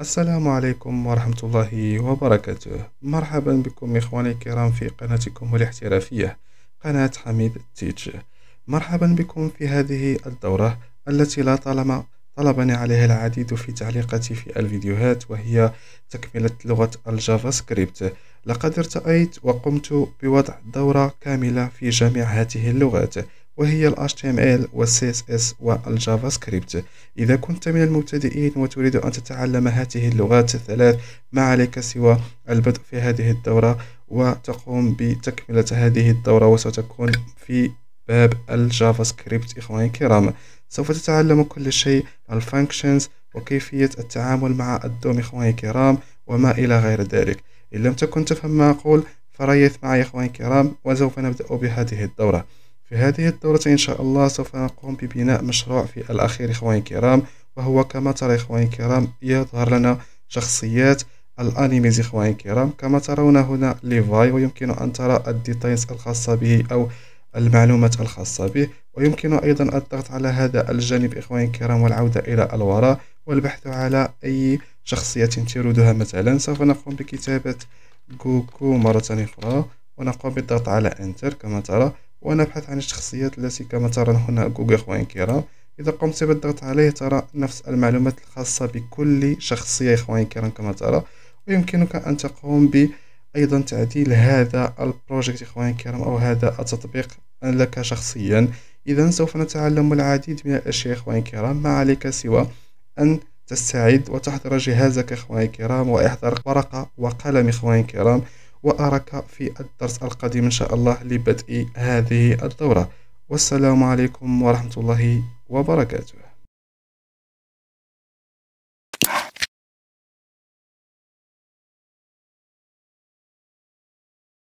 السلام عليكم ورحمة الله وبركاته مرحبا بكم إخواني الكرام في قناتكم الاحترافية قناة حميد تيج مرحبا بكم في هذه الدورة التي لا طالما طلبني عليها العديد في تعليقاتي في الفيديوهات وهي تكملة لغة الجافا سكريبت لقد ارتأيت وقمت بوضع دورة كاملة في جميع هذه اللغات وهي ال HTML وال CSS والجافا سكريبت إذا كنت من المبتدئين وتريد أن تتعلم هذه اللغات الثلاث ما عليك سوى البدء في هذه الدورة وتقوم بتكملة هذه الدورة وستكون في باب الجافا سكريبت إخواني الكرام سوف تتعلم كل شيء الفانكشنز وكيفية التعامل مع الدوم إخواني الكرام وما إلى غير ذلك إن لم تكن تفهم ما أقول فريث معي إخواني الكرام وسوف نبدأ بهذه الدورة في هذه الدورة إن شاء الله سوف نقوم ببناء مشروع في الأخير إخواني الكرام وهو كما ترى إخواني الكرام يظهر لنا شخصيات الأنيميز إخواني الكرام كما ترون هنا ليفاي ويمكن أن ترى الديتايز الخاصة به أو المعلومات الخاصة به ويمكن أيضا الضغط على هذا الجانب إخواني الكرام والعودة إلى الوراء والبحث على أي شخصية تريدها مثلا سوف نقوم بكتابة جوكو مرة أخرى ونقوم بالضغط على انتر كما ترى ونبحث عن الشخصيات التي كما ترى هنا جوجل إخواني الكرام إذا قمت بالضغط عليه ترى نفس المعلومات الخاصة بكل شخصية إخواني الكرام كما ترى ويمكنك أن تقوم ب أيضا تعديل هذا البروجكت إخواني الكرام أو هذا التطبيق لك شخصيا إذا سوف نتعلم العديد من الأشياء إخواني الكرام ما عليك سوى أن تستعد وتحضر جهازك إخواني الكرام وإحضر ورقة وقلم إخواني الكرام وأراك في الدرس القادم إن شاء الله لبدء هذه الدورة والسلام عليكم ورحمة الله وبركاته